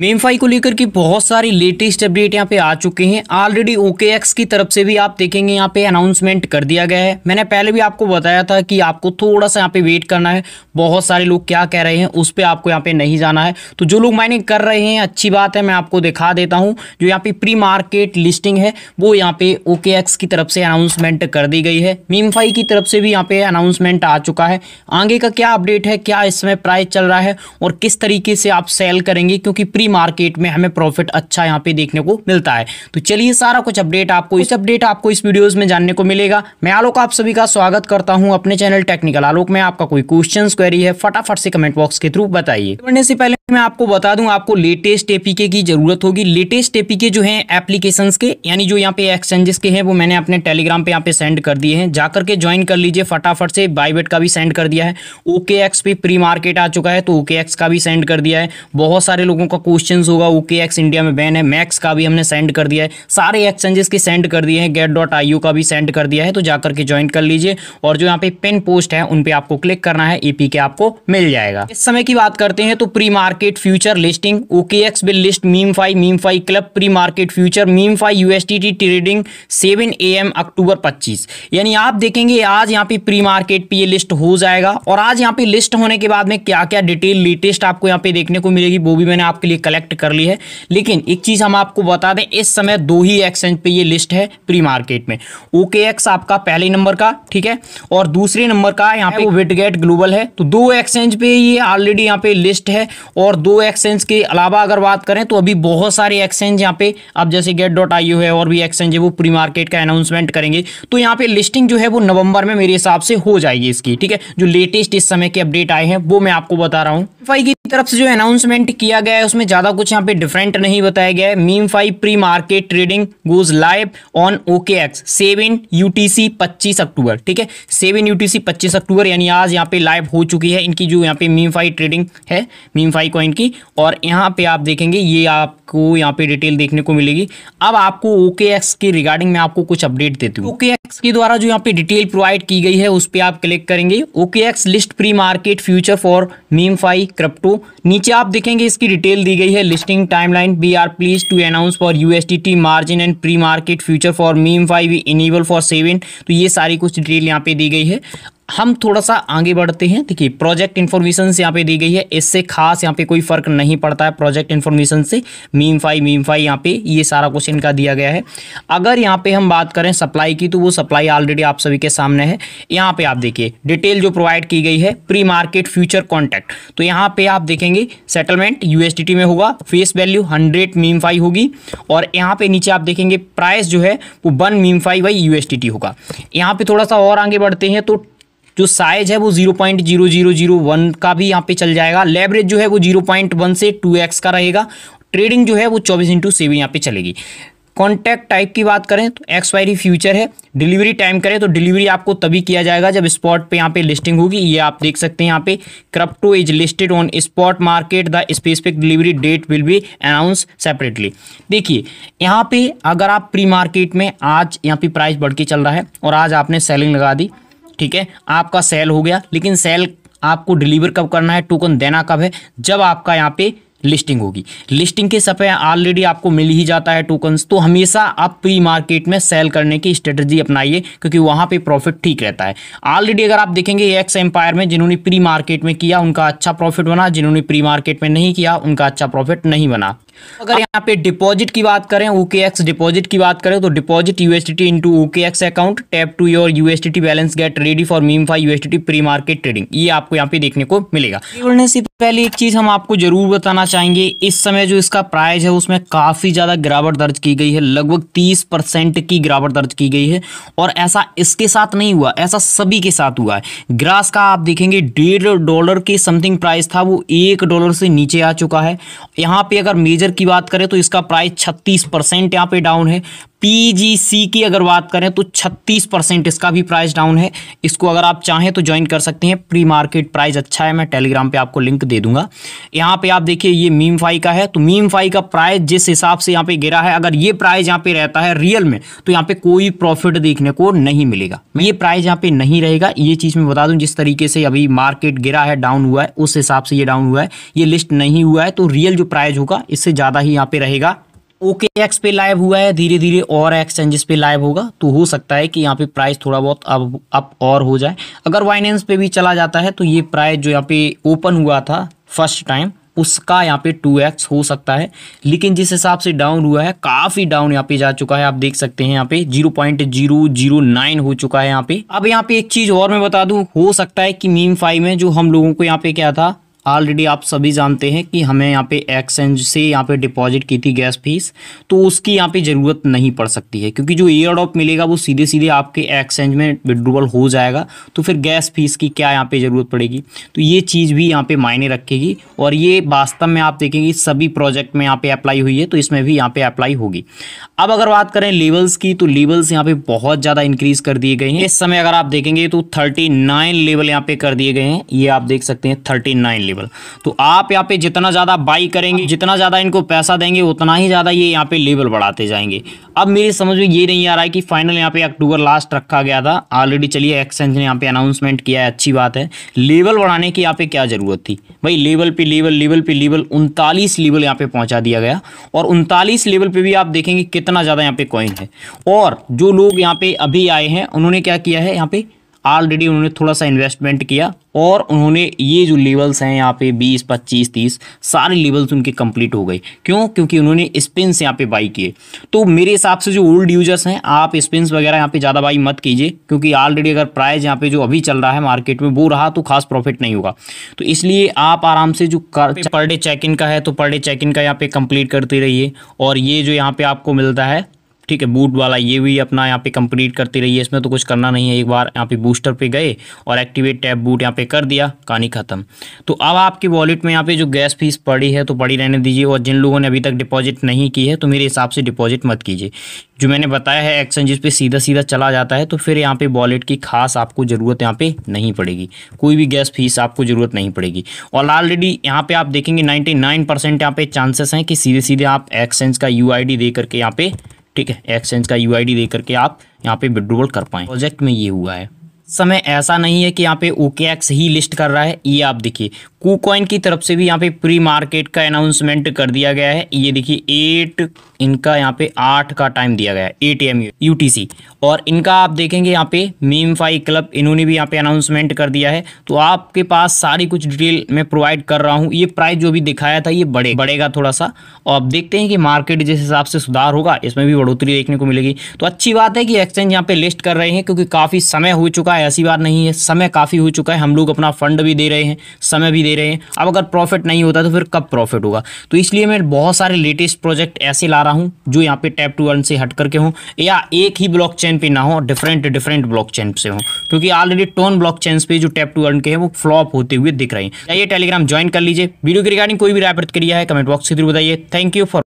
मेमफाई को लेकर की बहुत सारी लेटेस्ट अपडेट यहाँ पे आ चुके हैं ऑलरेडी ओके एक्स की तरफ से भी आप देखेंगे यहाँ पे अनाउंसमेंट कर दिया गया है मैंने पहले भी आपको बताया था कि आपको थोड़ा सा यहाँ पे वेट करना है बहुत सारे लोग क्या कह रहे हैं उस पर आपको यहाँ पे नहीं जाना है तो जो लोग माइनिंग कर रहे हैं अच्छी बात है मैं आपको दिखा देता हूँ जो यहाँ पे प्री मार्केट लिस्टिंग है वो यहाँ पे ओके एक्स की तरफ से अनाउंसमेंट कर दी गई है मेमफाई की तरफ से भी यहाँ पे अनाउंसमेंट आ चुका है आगे का क्या अपडेट है क्या इसमें प्राइस चल रहा है और किस तरीके से आप सेल करेंगे क्योंकि एग्री मार्केट में हमें प्रॉफिट अच्छा यहाँ पे देखने को मिलता है तो चलिए सारा कुछ अपडेट आपको इस अपडेट आपको इस वीडियो में जानने को मिलेगा मैं आलोक आप सभी का स्वागत करता हूँ अपने चैनल टेक्निकल आलोक में आपका कोई क्वेश्चन क्वेरी है फटाफट से कमेंट बॉक्स के थ्रू बताइए बढ़ने से पहले मैं आपको बता दूं आपको लेटेस्ट एपीके की जरूरत होगी लेटेस्ट एपीके जो हैं एप्लीकेशन के यानी जो यहाँ पे एक्सचेंजेस के हैं वो मैंने अपने टेलीग्राम पे यहाँ पे सेंड कर दिए हैं जाकर के ज्वाइन कर लीजिए फटाफट से बाईबेट का भी सेंड कर दिया है ओके एक्स पे प्री मार्केट आ चुका है तो ओके एक्स का भी सेंड कर दिया है बहुत सारे लोगों का क्वेश्चन होगा ओके एक्स इंडिया में बैन है मैक्स का भी हमने सेंड कर दिया है सारे एक्सचेंजेस के सेंड कर दिए हैं गेट डॉट आई का भी सेंड कर दिया है तो जाकर के ज्वाइन कर लीजिए और जो यहाँ पे पिन पोस्ट है उन पर आपको क्लिक करना है ईपी के आपको मिल जाएगा इस समय की बात करते हैं तो pre market future listing OKX will list meme five meme five club pre market future MemeFi USDT trading seven A M October पच्चीस यानी आप देखेंगे आज यहाँ पे प्री मार्केट पे ये लिस्ट हो जाएगा और आज यहाँ पे लिस्ट होने के बाद में क्या क्या डिटेल लेटेस्ट आपको यहाँ पे देखने को मिलेगी वो भी मैंने आपके लिए कलेक्ट कर ली है लेकिन एक चीज़ हम आपको बता दें इस समय दो ही एक्सचेंज पे ये लिस्ट है प्री मार्केट में ओके एक्स आपका पहले नंबर का ठीक है और दूसरे नंबर का यहाँ पे विटगेट ग्लोबल है तो दो एक्सचेंज पे ये ऑलरेडी यहाँ पे लिस्ट है और दो एक्सचेंज के अलावा अगर बात करें तो अभी बहुत सारे एक्सचेंज यहाँ पे अब जैसे गेट डॉट आई है और भी एक्सचेंज है वो प्री मार्केट का अनाउंसमेंट करेंगे तो यहाँ पे लिस्टिंग जो है वो नवंबर में मेरे हिसाब से हो जाएगी इसकी ठीक है जो लेटेस्ट इस समय के अपडेट आए हैं वो मैं आपको बता रहा हूँ की तरफ से जो अनाउंसमेंट किया गया है उसमें ज़्यादा कुछ यहाँ पे डिफरेंट नहीं बताया गया है meme five pre market trading goes live on OKX seven U T C पच्चीस अक्टूबर ठीक है सेवन यू टी सी पच्चीस अक्टूबर यानी आज यहाँ पे लाइव हो चुकी है इनकी जो यहाँ पे मीम फाइव ट्रेडिंग है मीम फाइव कॉइन की और यहाँ पे आप देखेंगे ये आपको यहाँ पे डिटेल देखने को मिलेगी अब आपको ओके एक्स के रिगार्डिंग में आपको कुछ अपडेट देती हूँ ओके एक्स के द्वारा जो यहाँ पे डिटेल प्रोवाइड की गई है उस पर आप क्लिक करेंगे OKX list pre market future for meme five crypto नीचे आप देखेंगे इसकी डिटेल दी गई है listing timeline we are pleased to announce for USDT margin and pre market future for meme five enable for seven तो ये सारी कुछ डिटेल यहाँ पे दी गई है हम थोड़ा सा आगे बढ़ते हैं देखिए प्रोजेक्ट इन्फॉर्मेशन यहाँ पे दी गई है इससे खास यहाँ पे कोई फर्क नहीं पड़ता है प्रोजेक्ट इन्फॉर्मेशन से मीम फाई मीम फाई यहाँ पे ये सारा क्वेश्चन का दिया गया है अगर यहाँ पे हम बात करें सप्लाई की तो वो सप्लाई ऑलरेडी आप सभी के सामने है यहाँ पे आप देखिए डिटेल जो प्रोवाइड की गई है प्री मार्केट फ्यूचर कॉन्टैक्ट तो यहाँ पे आप देखेंगे सेटलमेंट यूएसडीटी में होगा face value hundred MemeFi होगी और यहाँ पे नीचे आप देखेंगे प्राइस जो है वो one MemeFi by USDT होगा यहाँ पे थोड़ा सा और आगे बढ़ते हैं तो जो साइज है वो zero point zero zero zero one का भी यहाँ पे चल जाएगा लेवरेज जो है वो जीरो पॉइंट वन से टू एक्स का रहेगा ट्रेडिंग जो है वो चौबीस इंटू सेवन यहाँ पे चलेगी कॉन्टैक्ट टाइप की बात करें तो एक्सपायरी फ्यूचर है डिलीवरी टाइम करें तो डिलीवरी आपको तभी किया जाएगा जब स्पॉट पे यहाँ पे लिस्टिंग होगी ये आप देख सकते हैं यहाँ पे crypto is listed on spot market the specific delivery date will be announce separately देखिए यहाँ पे अगर आप प्री मार्केट में आज यहाँ पे प्राइस बढ़ के चल रहा है और आज आपने सेलिंग लगा दी ठीक है आपका सेल हो गया लेकिन सेल आपको डिलीवर कब करना है टोकन देना कब है जब आपका यहाँ पे लिस्टिंग होगी लिस्टिंग के समय ऑलरेडी आपको मिल ही जाता है टोकन्स तो हमेशा आप प्री मार्केट में सेल करने की स्ट्रेटजी अपनाइए क्योंकि वहाँ पे प्रॉफिट ठीक रहता है ऑलरेडी अगर आप देखेंगे एक्स एम्पायर में जिन्होंने प्री मार्केट में किया उनका अच्छा प्रॉफिट बना जिन्होंने प्री मार्केट में नहीं किया उनका अच्छा प्रॉफिट नहीं बना अगर यहाँ पे डिपॉजिट की बात करें ओके एक्स डिपॉजिट की बात करें तो deposit USDT into OKX account tap to your USDT balance get ready for meme five USDT pre market trading ये आपको यहाँ पे देखने को मिलेगा जुड़ने से पहले एक चीज हम आपको जरूर बताना चाहेंगे इस समय जो इसका प्राइस है उसमें काफी ज्यादा गिरावट दर्ज की गई है लगभग तीस की गिरावट दर्ज की गई है और ऐसा इसके साथ नहीं हुआ ऐसा सभी के साथ हुआ है ग्रास का आप देखेंगे डेढ़ डॉलर के समथिंग प्राइस था वो एक डॉलर से नीचे आ चुका है यहाँ पे अगर मेजर फर्टिलाइजर की बात करें तो इसका प्राइस छत्तीस परसेंट यहाँ पे डाउन है पीजीसी की अगर बात करें तो 36 परसेंट इसका भी प्राइस डाउन है इसको अगर आप चाहें तो ज्वाइन कर सकते हैं प्री मार्केट प्राइस अच्छा है मैं टेलीग्राम पे आपको लिंक दे दूंगा यहाँ पे आप देखिए ये मीम फाई का है तो मीम फाई का प्राइस जिस हिसाब से यहाँ पे गिरा है अगर ये प्राइस यहाँ पे रहता है रियल में तो यहाँ पे कोई प्रॉफिट देखने को नहीं मिलेगा ये प्राइस यहाँ पे नहीं रहेगा ये चीज़ मैं बता दूँ जिस तरीके से अभी मार्केट गिरा है डाउन हुआ है उस हिसाब से ये डाउन हुआ है ये लिस्ट नहीं हुआ है तो रियल जो प्राइज होगा इससे ज़्यादा ही यहाँ पे रहेगा ओके एक्स पे लाइव हुआ है धीरे धीरे और एक्सचेंजेस पे लाइव होगा तो हो सकता है कि यहाँ पे प्राइस थोड़ा बहुत अब अप और हो जाए अगर वाइनेंस पे भी चला जाता है तो ये प्राइस जो यहाँ पे ओपन हुआ था फर्स्ट टाइम उसका यहाँ पे टू एक्स हो सकता है लेकिन जिस हिसाब से डाउन हुआ है काफ़ी डाउन यहाँ पे जा चुका है आप देख सकते हैं यहाँ पे zero point zero zero nine हो चुका है यहाँ पे अब यहाँ पे एक चीज़ और मैं बता दू हो सकता है कि मीम फाइव में जो हम लोगों को यहाँ पे क्या था ऑलरेडी आप सभी जानते हैं कि हमें यहाँ पे एक्सचेंज से यहाँ पे डिपॉजिट की थी गैस फीस तो उसकी यहाँ पे ज़रूरत नहीं पड़ सकती है क्योंकि जो एयर ऑफ मिलेगा वो सीधे सीधे आपके एक्सचेंज में विड्रूवल हो जाएगा तो फिर गैस फीस की क्या यहाँ पे ज़रूरत पड़ेगी तो ये चीज़ भी यहाँ पे मायने रखेगी और ये वास्तव में आप देखेंगे सभी प्रोजेक्ट में यहाँ पे अप्लाई हुई है तो इसमें भी यहाँ पे अप्लाई होगी अब अगर बात करें लेवल्स की तो लेवल्स यहाँ पे बहुत ज़्यादा इंक्रीज़ कर दिए गए हैं इस समय अगर आप देखेंगे तो थर्टी लेवल यहाँ पे कर दिए गए हैं ये आप देख सकते हैं थर्टी लेवल एलिजिबल तो आप यहाँ पे जितना ज़्यादा बाई करेंगे जितना ज़्यादा इनको पैसा देंगे उतना ही ज़्यादा ये यहाँ पे लेवल बढ़ाते जाएंगे अब मेरी समझ में ये नहीं आ रहा है कि फाइनल यहाँ पे अक्टूबर लास्ट रखा गया था ऑलरेडी चलिए एक्सचेंज ने यहाँ पे अनाउंसमेंट किया है अच्छी बात है लेवल बढ़ाने की यहाँ पे क्या ज़रूरत थी भाई लेवल पे लेवल लेवल पे लेवल उनतालीस लेवल यहाँ पे पहुंचा दिया गया और उनतालीस लेवल पे भी आप देखेंगे कितना ज़्यादा यहाँ पे कॉइन है और जो लोग यहाँ पे अभी आए हैं उन्होंने क्या किया है यहाँ पे ऑलरेडी उन्होंने थोड़ा सा इन्वेस्टमेंट किया और उन्होंने ये जो लेवल्स हैं यहाँ पे 20, 25, 30 सारे लेवल्स उनके कंप्लीट हो गए क्यों क्योंकि उन्होंने स्पिन्स यहाँ पे बाई किए तो मेरे हिसाब से जो ओल्ड यूजर्स हैं आप स्पिन्स वगैरह यहाँ पे ज़्यादा बाई मत कीजिए क्योंकि ऑलरेडी अगर प्राइस यहाँ पे जो अभी चल रहा है मार्केट में वो रहा तो खास प्रॉफिट नहीं होगा तो इसलिए आप आराम से जो पर डे चेक इन का है तो पर डे चेक इन का यहाँ पे कंप्लीट करते रहिए और ये जो यहाँ पे आपको मिलता है ठीक है बूट वाला ये भी अपना यहाँ पे कंप्लीट करती रही है इसमें तो कुछ करना नहीं है एक बार यहाँ पे बूस्टर पे गए और एक्टिवेट टैप बूट यहाँ पे कर दिया कहानी ख़त्म तो अब आपके वॉलेट में यहाँ पे जो गैस फीस पड़ी है तो पड़ी रहने दीजिए और जिन लोगों ने अभी तक डिपॉजिट नहीं की है तो मेरे हिसाब से डिपॉजिट मत कीजिए जो मैंने बताया है एक्शन जिस पे सीधा सीधा चला जाता है तो फिर यहाँ पे वॉलेट की खास आपको ज़रूरत यहाँ पे नहीं पड़ेगी कोई भी गैस फीस आपको ज़रूरत नहीं पड़ेगी और ऑलरेडी यहाँ पे आप देखेंगे 99 परसेंट यहाँ पे चांसेस हैं कि सीधे सीधे आप एक्सचेंज का यू आई डी दे करके यहाँ पे ठीक है एक्सचेंज का यू आई डी दे करके आप यहाँ पे विड्रोवल कर पाएँ प्रोजेक्ट में ये हुआ है समय ऐसा नहीं है कि यहाँ पे ओकेएक्स ही लिस्ट कर रहा है ये आप देखिए कूकॉइन की तरफ से भी यहाँ पे प्री मार्केट का अनाउंसमेंट कर दिया गया है ये देखिए एट इनका यहाँ पे आठ का टाइम दिया गया है एट एम यू और इनका आप देखेंगे यहाँ पे मीम फाई क्लब इन्होंने भी यहाँ पे अनाउंसमेंट कर दिया है तो आपके पास सारी कुछ डिटेल मैं प्रोवाइड कर रहा हूँ ये प्राइस जो भी दिखाया था ये बढ़े बढ़ेगा थोड़ा सा और आप देखते हैं कि मार्केट जिस हिसाब से सुधार होगा इसमें भी बढ़ोतरी देखने को मिलेगी तो अच्छी बात है कि एक्सचेंज यहाँ पे लिस्ट कर रहे हैं क्योंकि काफ़ी समय हो चुका है है ऐसी बात नहीं है समय काफ़ी हो चुका है हम लोग अपना फंड भी दे रहे हैं समय भी दे रहे हैं अब अगर प्रॉफिट नहीं होता तो फिर कब प्रॉफिट होगा तो इसलिए मैं बहुत सारे लेटेस्ट प्रोजेक्ट ऐसे ला रहा हूँ जो यहाँ पे टैप टू वन से हट करके हों या एक ही ब्लॉक चेन पर ना हो डिफरेंट डिफरेंट ब्लॉक चेन से हों क्योंकि ऑलरेडी टोन ब्लॉक चेन पर जो टैप टू वन के हैं वो फ्लॉप होते हुए दिख रहे हैं चाहिए टेलीग्राम ज्वाइन कर लीजिए वीडियो की रिगार्डिंग कोई भी राय प्रतिक्रिया है कमेंट बॉक्स के थ्रू बताइए थैंक यू फॉर